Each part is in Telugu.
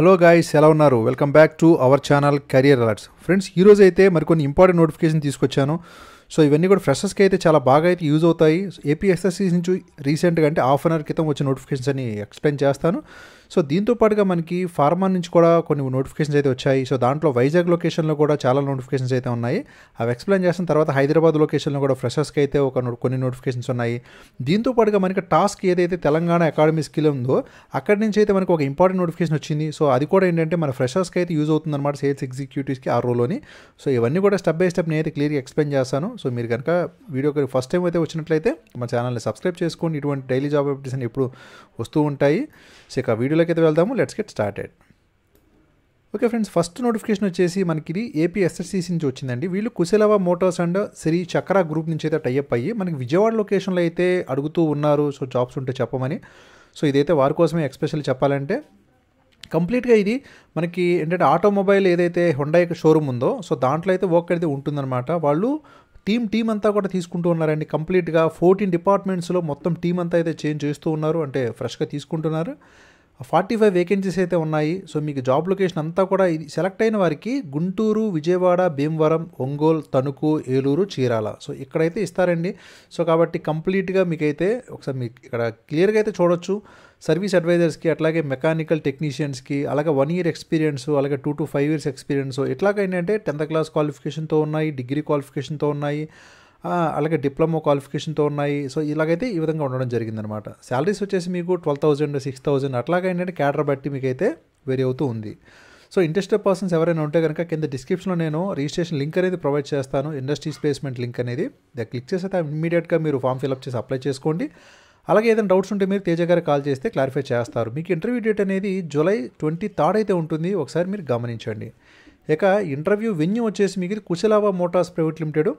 హలో గాయస్ ఎలా ఉన్నారు welcome back to our channel career alerts friends ఈరోజు అయితే మరికొన్ని ఇంపార్టెంట్ నోటిఫికేషన్ తీసుకొచ్చాను సో ఇవన్నీ కూడా ఫ్రెషర్స్కి అయితే చాలా బాగా అయితే యూజ్ అవుతాయి ఏపీఎస్ఎస్సీ నుంచి రీసెంట్గా అంటే హాఫ్ అన్ అవర్ క్రితం వచ్చిన నోటిఫికేషన్స్ అని ఎక్స్ప్లెయిన్ చేస్తాను సో దీంతో పాటుగా మనకి ఫార్మా నుంచి కూడా కొన్ని నోటిఫికేషన్స్ అయితే వచ్చాయి సో దాంట్లో వైజాగ్ లొకేషన్లో కూడా చాలా నోటిఫికేషన్స్ అయితే ఉన్నాయి అవి ఎక్స్ప్లెయిన్ చేసిన తర్వాత హైదరాబాద్ లొకేషన్లో కూడా ఫ్రెషర్స్కి అయితే ఒక కొన్ని నోటిఫికేషన్స్ ఉన్నాయి దీంతో పాటుగా మనకి టాస్క్ ఏదైతే తెలంగాణ అకాడమీ స్కిల్ ఉందో అక్కడ నుంచి అయితే మనకు ఒక ఇంపార్టెంట్ నోటిఫికేషన్ వచ్చింది సో అది కూడా ఏంటంటే మన ఫ్రెషర్స్కి అయితే యూజ్ అవుతుందన్నమాట సేల్స్ ఎగ్జిక్యూటివ్స్కి ఆ రోలోని సో ఇవన్నీ కూడా స్టెప్ బై స్టెప్ అయితే క్లియర్గా ఎక్స్ప్లెయిన్ చేస్తాను సో మీరు కనుక వీడియో ఫస్ట్ టైం అయితే వచ్చినట్లయితే మన ఛానల్ని సబ్స్క్రైబ్ చేసుకోండి ఇటువంటి డైలీ జాబ్ అప్డేట్స్ అని ఎప్పుడు వస్తూ ఉంటాయి సో ఇక వీడియో వీడియోలోకి అయితే వెళ్దాము let's get started okay friends first notification వచ్చేసి మనకి ఇది ఏపీ ఎస్ఎస్సీసీ నుంచి వచ్చిందండి వీళ్ళు కుశలవ మోటార్స్ అండ్ శ్రీ చక్ర గ్రూప్ నుంచి అయితే టైఅప్ అయ్యి మనకి విజయవాడ లొకేషన్లో అయితే అడుగుతూ ఉన్నారు సో జాబ్స్ ఉంటే చెప్పమని సో ఇదైతే వారి కోసమే ఎక్స్పెషల్ చెప్పాలంటే కంప్లీట్గా ఇది మనకి ఏంటంటే ఆటోమొబైల్ ఏదైతే హొండా షోరూమ్ ఉందో సో దాంట్లో అయితే వర్క్ అనేది ఉంటుందన్నమాట వాళ్ళు టీమ్ టీమ్ అంతా కూడా తీసుకుంటూ ఉన్నారండి కంప్లీట్గా ఫోర్టీన్ డిపార్ట్మెంట్స్లో మొత్తం టీం అంతా అయితే చేంజ్ చేస్తూ ఉన్నారు అంటే ఫ్రెష్గా తీసుకుంటున్నారు ఫార్టీ ఫైవ్ వేకెన్సీస్ అయితే ఉన్నాయి సో మీకు జాబ్ లొకేషన్ అంతా కూడా ఇది సెలెక్ట్ అయిన వారికి గుంటూరు విజయవాడ భీమవరం ఒంగోలు తణుకు ఏలూరు చీరాల సో ఇక్కడైతే ఇస్తారండి సో కాబట్టి కంప్లీట్గా మీకైతే ఒకసారి మీకు ఇక్కడ క్లియర్గా అయితే చూడొచ్చు సర్వీస్ అడ్వైజర్స్కి అట్లాగే మెకానికల్ టెక్నీషియన్స్కి అలాగే వన్ ఇయర్ ఎక్స్పీరియన్స్ అలాగే two to five years experience ఎట్లాగైనా అంటే టెన్త్ క్లాస్ క్వాలిఫికేషన్తో ఉన్నాయి డిగ్రీ క్వాలిఫికేషన్తో ఉన్నాయి అలాగే డిప్లొమా క్వాలిఫికేషన్తో ఉన్నాయి సో ఇలాగైతే ఈ విధంగా ఉండడం జరిగిందనమాట శాలరీస్ వచ్చేసి మీకు ట్వెల్వ్ థౌజండ్ సిక్స్ థౌసండ్ అట్లాగే ఏంటంటే క్యాడర్ బట్టి మీకైతే వేరీ అవుతూ ఉంది సో ఇంట్రెస్టెడ్ పర్సన్స్ ఎవరైనా ఉంటే కనుక కింద డిస్క్రిప్షన్లో నేను రిజిస్ట్రేషన్ లింక్ అనేది ప్రొవైడ్ చేస్తాను ఇండస్ట్రీస్ ప్లేస్మెంట్ లింక్ అనేది క్లిక్ చేస్తే అయితే ఇమీడియట్గా మీరు ఫామ్ ఫిల్అప్ చేసి అప్లై చేసుకోండి అలాగే ఏదైనా డౌట్స్ ఉంటే మీరు తేజ గారు కాల్ చేస్తే క్లారిఫై చేస్తారు మీకు ఇంటర్వ్యూ డేట్ అనేది జూలై ట్వంటీ థర్డ్ అయితే ఉంటుంది ఒకసారి మీరు గమనించండి ఇక ఇంటర్వ్యూ వెన్యూ వచ్చేసి మీకు కుశలాబా motors private limited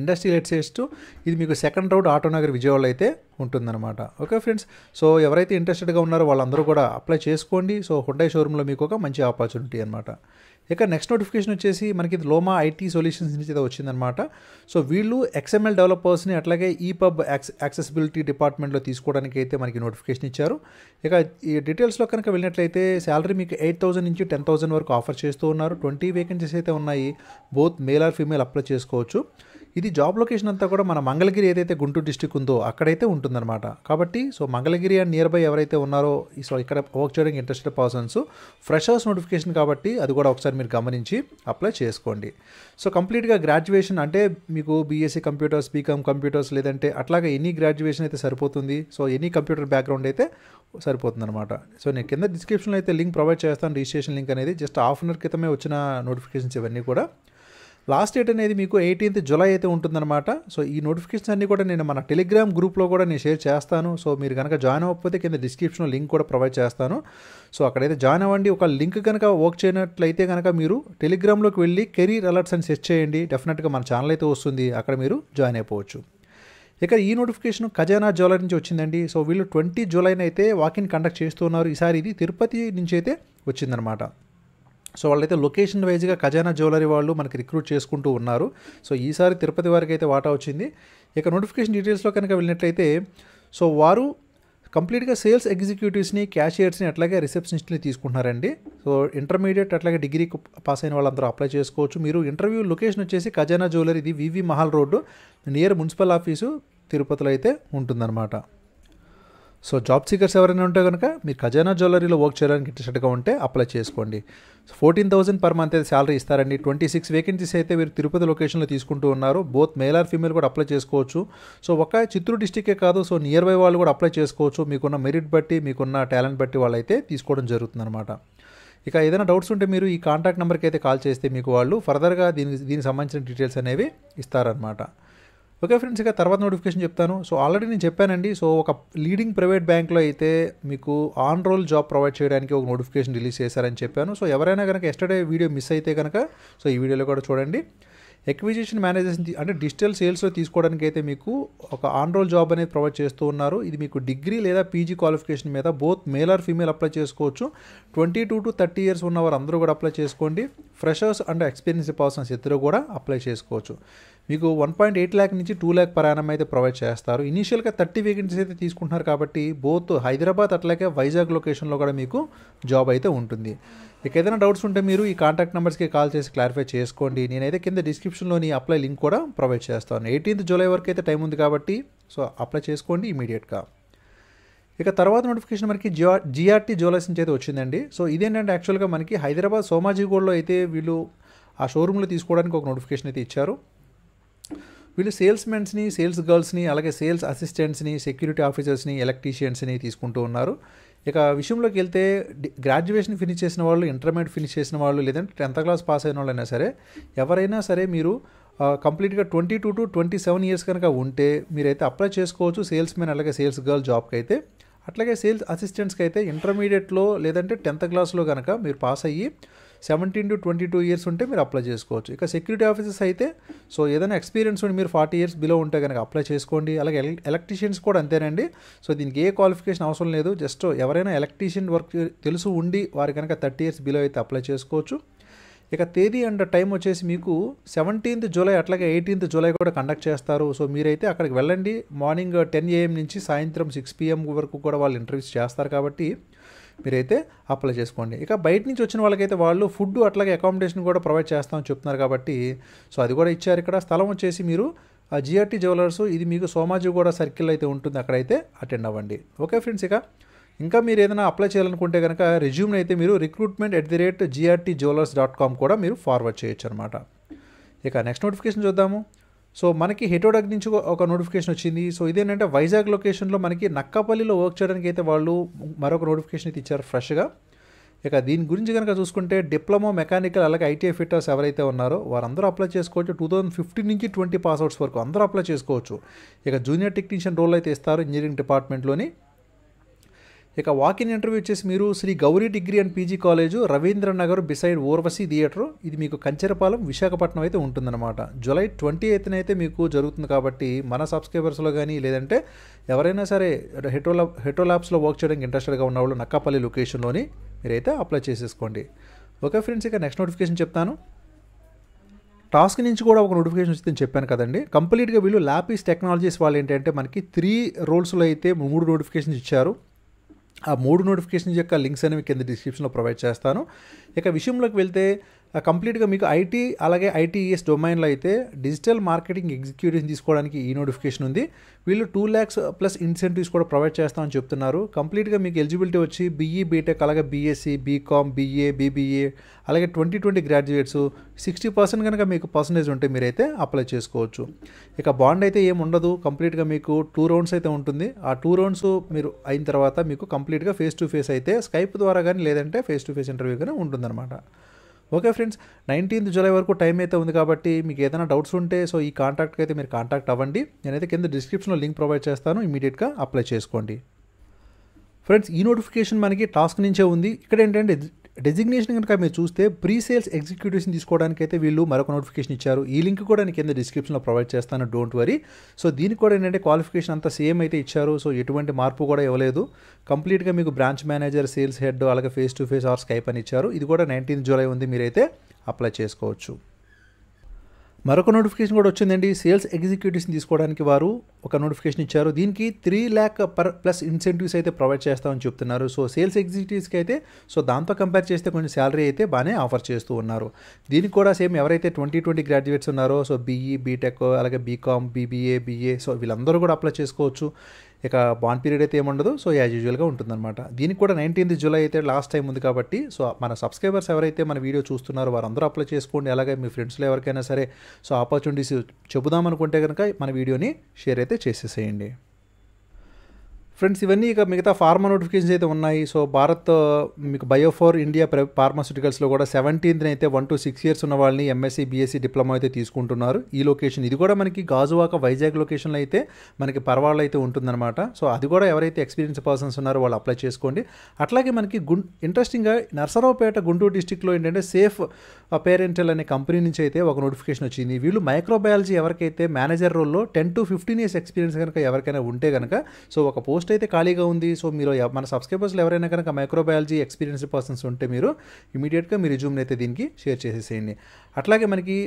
industrial estate ఇది మీకు సెకండ్ రౌండ్ ఆటోనగర్ విజయవాడలో అయితే ఉంటుందన్నమాట ఓకే ఫ్రెండ్స్ సో ఎవరైతే ఇంట్రెస్టెడ్గా ఉన్నారో వాళ్ళందరూ కూడా అప్లై చేసుకోండి సో హుండై షోరూంలో మీకు ఒక మంచి ఆపర్చునిటీ అనమాట ఇక నెక్స్ట్ నోటిఫికేషన్ వచ్చేసి మనకి లోమా ఐటీ సొల్యూషన్స్ నుంచి అయితే వచ్చిందనమాట సో వీళ్ళు ఎక్స్ఎంఎల్ డెవలపర్స్ని అట్లాగే ఈ పబ్ యాక్సెసిబిలిటీ డిపార్ట్మెంట్లో తీసుకోవడానికి అయితే మనకి నోటిఫికేషన్ ఇచ్చారు ఇక ఈ డీటెయిల్స్లో కనుక వెళ్ళినట్లయితే శాలరీ మీకు ఎయిట్ థౌసండ్ నుంచి టెన్ థౌసండ్ వరకు ఆఫర్ చేస్తూ ఉన్నారు ట్వంటీ వేకెన్సీస్ అయితే ఉన్నాయి both male or female apply చేసుకోవచ్చు ఇది జాబ్ లొకేషన్ అంతా కూడా మన మంగళగిరి ఏదైతే గుంటూరు డిస్టిక్ ఉందో అక్కడైతే ఉంటుందన్నమాట కాబట్టి so Mangalagiri and near by ఎవరైతే ఉన్నారో సో ఇక్కడ వర్క్ చేయడానికి ఇంట్రెస్టెడ్ పర్సన్స్ ఫ్రెషర్స్ నోటిఫికేషన్ కాబట్టి అది కూడా ఒకసారి మీరు గమనించి అప్లై చేసుకోండి సో కంప్లీట్గా గ్రాడ్యుయేషన్ అంటే మీకు బీఎస్సీ కంప్యూటర్స్ బీకామ్ కంప్యూటర్స్ లేదంటే అట్లాగే ఎనీ గ్రాడ్యుయేషన్ అయితే సరిపోతుంది సో ఎనీ కంప్యూటర్ బ్యాక్గ్రౌండ్ అయితే సరిపోతుంది అనమాట సో నేను కింద డిస్క్రిప్షన్లో అయితే లింక్ ప్రొవైడ్ చేస్తాను రిజిస్ట్రేషన్ లింక్ అనేది జస్ట్ హాఫ్ అన్ అవర్ క్రితమే వచ్చిన నోటిఫికేషన్స్ ఇవన్నీ కూడా లాస్ట్ డేట్ అనేది మీకు ఎయిటీన్త్ జులై అయితే ఉంటుందన్నమాట సో ఈ నోటిఫికేషన్ అన్నీ కూడా నేను మన టెలిగ్రామ్ గ్రూప్లో కూడా నేను షేర్ చేస్తాను సో మీరు కనుక జాయిన్ అవ్వకపోతే కింద డిస్క్రిప్షన్లో లింక్ కూడా ప్రొవైడ్ చేస్తాను సో అక్కడైతే జాయిన్ అవ్వండి ఒక లింక్ కనుక వర్క్ చేయనట్లయితే కనుక మీరు టెలిగ్రామ్లోకి వెళ్ళి కెరీర్ అలర్ట్స్ అని సెర్చ్ చేయండి డెఫినెట్గా మన ఛానల్ అయితే వస్తుంది అక్కడ మీరు జాయిన్ అయిపోవచ్చు ఇక ఈ నోటిఫికేషన్ ఖజానా జ్యువెలరీ నుంచి వచ్చిందండి సో వీళ్ళు ట్వంటీ జూలైన అయితే వాకిన్ కండక్ట్ చేస్తున్నారు ఈసారి ఇది తిరుపతి నుంచి అయితే వచ్చిందనమాట సో వాళ్ళైతే లొకేషన్ వైజ్గా ఖజానా జ్యువెలరీ వాళ్ళు మనకి రిక్రూట్ చేసుకుంటూ ఉన్నారు సో ఈసారి తిరుపతి వారికి అయితే వాటా వచ్చింది ఇక నోటిఫికేషన్ డీటెయిల్స్లో కనుక వెళ్ళినట్లయితే సో వారు కంప్లీట్గా సేల్స్ ఎగ్జిక్యూటివ్స్ని క్యాషియర్స్ని అట్లాగే రిసెప్షనిస్ట్ని తీసుకుంటున్నారండి సో ఇంటర్మీడియట్ అట్లాగే డిగ్రీ పాస్ అయిన వాళ్ళందరూ అప్లై చేసుకోవచ్చు మీరు ఇంటర్వ్యూ లొకేషన్ వచ్చేసి ఖజానా జ్యువెలరీ ఇది వివి Mahal road near municipal office తిరుపతిలో అయితే ఉంటుందన్నమాట సో జాబ్ సీకర్స్ ఎవరైనా ఉంటే కనుక మీరు ఖజానా జ్యువెలరీలో వర్క్ చేయడానికి ఇంట్రెస్ట్గా ఉంటే అప్లై చేసుకోండి so fourteen thousand per month అయితే శాలరీ ఇస్తారండి ట్వంటీ సిక్స్ వేకెన్సీస్ అయితే మీరు తిరుపతి లొకేషన్లో తీసుకుంటూ ఉన్నారు బోత్ మేల్ ఆర్ ఫీమేల్ కూడా అప్లై చేసుకోవచ్చు సో ఒక చిత్తూరు డిస్టికే కాదు సో నియర్ బై వాళ్ళు కూడా అప్లై చేసుకోవచ్చు మీకున్న మెరిట్ బట్టి మీకున్న టాలెంట్ బట్టి వాళ్ళైతే తీసుకోవడం జరుగుతుంది అనమాట ఇక ఏదైనా డౌట్స్ ఉంటే మీరు ఈ కాంటాక్ట్ నెంబర్కి అయితే కాల్ చేస్తే మీకు వాళ్ళు ఫర్దర్గా దీనికి దీనికి సంబంధించిన డీటెయిల్స్ అనేవి ఇస్తారనమాట ఓకే ఫ్రెండ్స్ ఇక తర్వాత నోటిఫికేషన్ చెప్తాను సో ఆల్రెడీ నేను చెప్పానండి సో ఒక లీడింగ్ ప్రైవేట్ బ్యాంక్లో అయితే మీకు ఆన్ రోల్ జాబ్ ప్రొవైడ్ చేయడానికి ఒక నోటిఫికేషన్ రిలీజ్ చేశారని చెప్పాను సో ఎవరైనా కనుక ఎస్టర్డే వీడియో మిస్ అయితే కనుక సో ఈ వీడియోలో కూడా చూడండి ఎక్విజిషన్ మేనేజర్స్ అంటే డిజిటల్ సేల్స్లో తీసుకోవడానికి అయితే మీకు ఒక ఆన్ రోల్ జాబ్ అనేది ప్రొవైడ్ చేస్తూ ఉన్నారు ఇది మీకు డిగ్రీ లేదా పీజీ క్వాలిఫికేషన్ మీద both male or female apply చేసుకోవచ్చు twenty two to thirty years ఉన్న వారు అందరూ కూడా అప్లై చేసుకోండి ఫ్రెషర్స్ అండ్ ఎక్స్పీరియన్స్ పర్సన్స్ ఇద్దరు కూడా అప్లై చేసుకోవచ్చు మీకు వన్ పాయింట్ ఎయిట్ ల్యాక్ నుంచి టూ ల్యాక్ ప్రయాణం అయితే ప్రొవైడ్ చేస్తారు ఇనీషియల్గా థర్టీ వేకెన్సీస్ అయితే తీసుకుంటున్నారు కాబట్టి బోత్ హైదరాబాద్ అట్లాగే వైజాగ్ లొకేషన్లో కూడా మీకు జాబ్ అయితే ఉంటుంది ఇక ఏదైనా డౌట్స్ ఉంటే మీరు ఈ కాంటాక్ట్ నెంబర్స్కి కాల్ చేసి క్లారిఫై చేసుకోండి నేనైతే కింద డిస్క్రిప్షన్లోని అప్లై లింక్ కూడా ప్రొవైడ్ చేస్తాను ఎయిటీన్త్ జూలై వరకు అయితే టైం ఉంది కాబట్టి సో అప్లై చేసుకోండి ఇమీడియట్గా ఇక తర్వాత నోటిఫికేషన్ మనకి జిఆర్ జిఆర్టీ జ్యువెలర్స్ నుంచి అయితే వచ్చిందండి సో ఇదేంటంటే యాక్చువల్గా మనకి హైదరాబాద్ సోమాజీగూడలో అయితే వీళ్ళు ఆ షోరూంలో తీసుకోవడానికి ఒక నోటిఫికేషన్ అయితే ఇచ్చారు వీళ్ళు సేల్స్మెన్స్ని సేల్స్ గర్ల్స్ని అలాగే సేల్స్ అసిస్టెంట్స్ని సెక్యూరిటీ ఆఫీసర్స్ని ఎలక్ట్రీషియన్స్ని తీసుకుంటూ ఉన్నారు ఇక విషయంలోకి వెళ్తే గ్రాడ్యుయేషన్ ఫినిష్ చేసిన వాళ్ళు ఇంటర్మీడియట్ ఫినిష్ చేసిన వాళ్ళు లేదంటే టెన్త్ క్లాస్ పాస్ అయిన వాళ్ళైనా సరే ఎవరైనా సరే మీరు కంప్లీట్గా twenty two to twenty seven years కనుక ఉంటే మీరైతే అప్లై చేసుకోవచ్చు సేల్స్ మెన్ అలాగే సేల్స్ గర్ల్ జాబ్కి అయితే అట్లాగే సేల్స్ అసిస్టెంట్స్కి అయితే ఇంటర్మీడియట్లో లేదంటే టెన్త్ క్లాస్లో కనుక మీరు పాస్ అయ్యి seventeen to twenty two years ఉంటే మీరు అప్లై చేసుకోవచ్చు ఇక సెక్యూరిటీ ఆఫీసర్స్ అయితే సో ఏదైనా ఎక్స్పీరియన్స్ ఉండి మీరు ఫార్టీ ఇయర్స్ బిలో ఉంటే కనుక అప్లై చేసుకోండి అలాగే ఎలక్ట్రీషియన్స్ కూడా అంతేనండి సో దీనికి ఏ క్వాలిఫికేషన్ అవసరం లేదు జస్ట్ ఎవరైనా ఎలక్ట్రీషియన్ వర్క్ తెలుసు ఉండి వారు కనుక థర్టీ ఇయర్స్ బిలో అయితే అప్లై చేసుకోవచ్చు ఇక తేదీ అండ్ టైం వచ్చేసి మీకు సెవెంటీన్త్ జూలై అట్లాగే ఎయిటీన్త్ జూలై కూడా కండక్ట్ చేస్తారు సో మీరైతే అక్కడికి వెళ్ళండి మార్నింగ్ టెన్ ఏఎం నుంచి సాయంత్రం సిక్స్ పిఎం వరకు కూడా వాళ్ళు ఇంటర్వ్యూస్ చేస్తారు కాబట్టి మీరైతే అప్లై చేసుకోండి ఇక బయట నుంచి వచ్చిన వాళ్ళకైతే వాళ్ళు ఫుడ్ అట్లాగే అకామిడేషన్ కూడా ప్రొవైడ్ చేస్తామని చెప్తున్నారు కాబట్టి సో అది కూడా ఇచ్చారు ఇక్కడ స్థలం వచ్చేసి మీరు ఆ జిఆర్టీ జ్యువెలర్స్ ఇది మీకు సోమాజిగూడ సర్కిల్ అయితే ఉంటుంది అక్కడైతే అటెండ్ అవ్వండి ఓకే ఫ్రెండ్స్ ఇక ఇంకా మీరు ఏదైనా అప్లై చేయాలనుకుంటే కనుక రెజ్యూమ్ని అయితే మీరు recruitment at the rate GRT jewellers dot com కూడా మీరు ఫార్వర్డ్ చేయొచ్చు అనమాట ఇక నెక్స్ట్ నోటిఫికేషన్ చూద్దాము సో మనకి హెటోడక్ నుంచి ఒక నోటిఫికేషన్ వచ్చింది సో ఇదేంటంటే వైజాగ్ లొకేషన్లో మనకి నక్కపల్లిలో వర్క్ చేయడానికి అయితే వాళ్ళు మరొక నోటిఫికేషన్ అయితే ఇచ్చారు ఫ్రెష్గా ఇక దీని గురించి కనుక చూసుకుంటే డిప్లొమా మెకానికల్ అలాగే ఐటీఐ ఫిట్టర్స్ ఎవరైతే ఉన్నారో వారందరూ అప్లై చేసుకోవచ్చు టూ థౌజండ్ ఫిఫ్టీన్ నుంచి ట్వంటీ పాస్అవుట్స్ వరకు అందరూ అప్లై చేసుకోవచ్చు ఇక జూనియర్ టెక్నీషియన్ రోల్ అయితే ఇస్తారు ఇంజనీరింగ్ డిపార్ట్మెంట్లోని ఇక వాకిన్ ఇంటర్వ్యూ వచ్చేసి మీరు Shri Gauri degree and PG college Ravindranagar beside Urvasi theatre ఇది మీకు కంచెరపాలెం విశాఖపట్నం అయితే ఉంటుందన్నమాట జూలై ట్వంటీ ఎయిత్న అయితే మీకు జరుగుతుంది కాబట్టి మన సబ్స్క్రైబర్స్లో కానీ లేదంటే ఎవరైనా సరే హెట్రోలా హెట్రోలాబ్స్లో వర్క్ చేయడానికి ఇంట్రెస్టెడ్గా ఉన్నవాళ్ళు నక్కపల్లి లొకేషన్లోని మీరైతే అప్లై చేసేసుకోండి ఓకే ఫ్రెండ్స్ ఇక నెక్స్ట్ నోటిఫికేషన్ చెప్తాను టాస్క్ నుంచి కూడా ఒక నోటిఫికేషన్ వచ్చిందని చెప్పాను కదండి కంప్లీట్గా వీళ్ళు ల్యాపీస్ టెక్నాలజీస్ వాళ్ళు ఏంటంటే మనకి త్రీ రోల్స్లో అయితే మూడు నోటిఫికేషన్స్ ఇచ్చారు ఆ మూడు నోటిఫికేషన్ యొక్క లింక్స్ అనేవి కింద డిస్క్రిప్షన్లో ప్రొవైడ్ చేస్తాను ఇక విషయంలోకి వెళ్తే కంప్లీట్గా మీకు ఐటీ అలాగే ఐటీఈఎస్ డొమైన్లో అయితే డిజిటల్ మార్కెటింగ్ ఎగ్జిక్యూటివ్స్ తీసుకోవడానికి ఈ నోటిఫికేషన్ ఉంది వీళ్ళు టూ ల్యాక్స్ ప్లస్ ఇన్సెంటివ్స్ కూడా ప్రొవైడ్ చేస్తామని చెప్తున్నారు కంప్లీట్గా మీకు ఎలిజిబిలిటీ వచ్చి బీఈ బీటెక్ అలాగే బీఎస్సీ బీకామ్ బీఏ బీబీఏ అలాగే twenty twenty graduates sixty percent కనుక మీకు పర్సంటేజ్ ఉంటే మీరైతే అప్లై చేసుకోవచ్చు ఇక బాండ్ అయితే ఏం ఉండదు కంప్లీట్గా మీకు టూ రౌండ్స్ అయితే ఉంటుంది ఆ టూ రౌండ్స్ మీరు అయిన తర్వాత మీకు కంప్లీట్గా ఫేస్ టు ఫేస్ అయితే స్కైప్ ద్వారా కానీ లేదంటే ఫేస్ టు ఫేస్ ఇంటర్వ్యూ కానీ ఉంటుందన్నమాట ఓకే ఫ్రెండ్స్ నైన్టీన్త్ జూలై వరకు టైం అయితే ఉంది కాబట్టి మీకు ఏదైనా డౌట్స్ ఉంటే సో ఈ కాంటాక్ట్కి అయితే మీరు కాంటాక్ట్ అవ్వండి నేనైతే కింద డిస్క్రిప్షన్లో లింక్ ప్రొవైడ్ చేస్తాను ఇమీడియట్గా అప్లై చేసుకోండి ఫ్రెండ్స్ ఈ నోటిఫికేషన్ మనకి టాస్క్ నుంచే ఉంది ఇక్కడ ఏంటంటే డెసిగ్నేషన్ కనుక మీరు చూస్తే ప్రీ సేల్స్ ఎగ్జిక్యూటివ్స్ని తీసుకోవడానికి అయితే వీళ్ళు మరొక నోటిఫికేషన్ ఇచ్చారు ఈ లింక్ కూడా నేను కింద డిస్క్రిప్షన్లో ప్రొవైడ్ చేస్తాను డోంట్ వరీ సో దీనికి కూడా ఏంటంటే క్వాలిఫికేషన్ అంతా సేమ్ అయితే ఇచ్చారు సో ఎటువంటి మార్పు కూడా ఇవ్వలేదు కంప్లీట్గా మీకు బ్రాంచ్ మేనేజర్ సేల్స్ హెడ్ అలాగే face to face or Skype అని ఇచ్చారు ఇది కూడా నైన్టీన్త్ జూలై ఉంది మీరైతే అప్లై చేసుకోవచ్చు మరొక నోటిఫికేషన్ కూడా వచ్చిందండి సేల్స్ ఎగ్జిక్యూటివ్స్ని తీసుకోవడానికి వారు ఒక నోటిఫికేషన్ ఇచ్చారు దీనికి three lakh per plus incentives అయితే ప్రొవైడ్ చేస్తామని చెప్తున్నారు సో సేల్స్ ఎగ్జిక్యూటివ్స్కి అయితే సో దాంతో కంపేర్ చేస్తే కొంచెం శాలరీ అయితే బాగానే ఆఫర్ చేస్తూ ఉన్నారు దీనికి కూడా సేమ్ ఎవరైతే ట్వంటీ ట్వంటీ గ్రాడ్యుయేట్స్ ఉన్నారో సో బీఈ బీటెక్ అలాగే బీకామ్ బీబీఏ బీఏ సో వీళ్ళందరూ కూడా అప్లై చేసుకోవచ్చు ఇక బాండ్ పీరియడ్ అయితే ఏముండదు సో యాజ్ యూజువల్గా ఉంటుందన్నమాట దీనికి కూడా నైన్టీన్త్ జూలై అయితే లాస్ట్ టైం ఉంది కాబట్టి సో మన సబ్స్క్రైబర్స్ ఎవరైతే మన వీడియో చూస్తున్నారో వారందరూ అప్లై చేసుకోండి అలాగే మీ ఫ్రెండ్స్లో ఎవరికైనా సరే సో ఆపర్చునిటీస్ చెబుదామనుకుంటే కనుక మన వీడియోని షేర్ అయితే చేసేసేయండి ఫ్రెండ్స్ ఇవన్నీ ఇక మిగతా ఫార్మా నోటిఫికేషన్స్ అయితే ఉన్నాయి సో భారత్ మీకు బయోఫోర్ ఇండియా ఫార్మాస్యూటికల్స్లో కూడా సెవెంటీన్త్ అయితే వన్ టు సిక్స్ ఇయర్స్ ఉన్న వాళ్ళని ఎంఎస్సీ బీఎస్సీ డిప్లొమా అయితే తీసుకుంటున్నారు ఈ లొకేషన్ ఇది కూడా మనకి గాజువాక వైజాగ్ లొకేషన్లో అయితే మనకి పర్వాళ్ళు అయితే ఉంటుందన్నమాట సో అది కూడా ఎవరైతే ఎక్స్పీరియన్స్ పర్సన్స్ ఉన్నారో వాళ్ళు అప్లై చేసుకోండి అట్లాగే మనకి గుం ఇంట్రెస్టింగ్గా నర్సరావుపేట గుంటూరు డిస్టిక్లో ఏంటంటే సేఫ్ పేరెంటల్ అనే కంపెనీ నుంచి అయితే ఒక నోటిఫికేషన్ వచ్చింది వీళ్ళు మైక్రోబయాలజీ ఎవరికైతే మేనేజర్ రోల్లో ten to fifteen years experience కనుక ఎవరికైనా ఉంటే కనుక సో ఒక పోస్ట్ పోస్ట్ అయితే ఖాళీగా ఉంది సో మీరు మన సబ్స్క్రైబర్స్లో ఎవరైనా కనుక మైక్రోబయాలజీ ఎక్స్పీరియన్స్డ్ పర్సన్స్ ఉంటే మీరు ఇమీడియట్గా మీ రిజ్యూమ్ని అయితే దీనికి షేర్ చేసేసేయండి అట్లాగే మనకి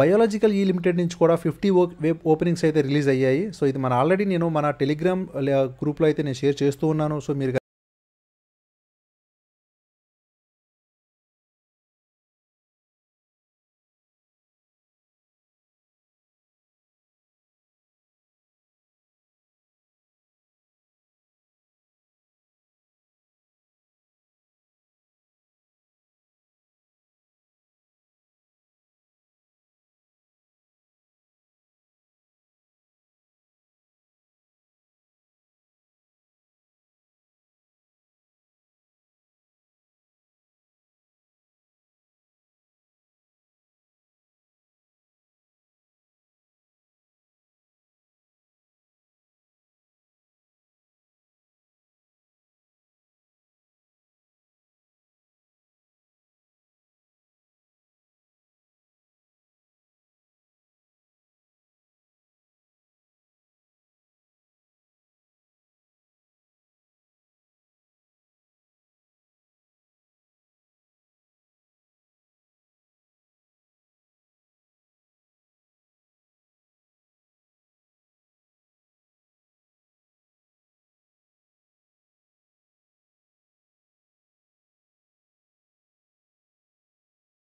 బయోలాజికల్ ఈ లిమిటెడ్ నుంచి కూడా ఫిఫ్టీ వెబ్ ఓపెనింగ్స్ అయితే రిలీజ్ అయ్యాయి సో ఇది మన ఆల్రెడీ నేను మన టెలిగ్రామ్ గ్రూప్లో అయితే నేను షేర్ చేస్తూ ఉన్నాను సో మీరు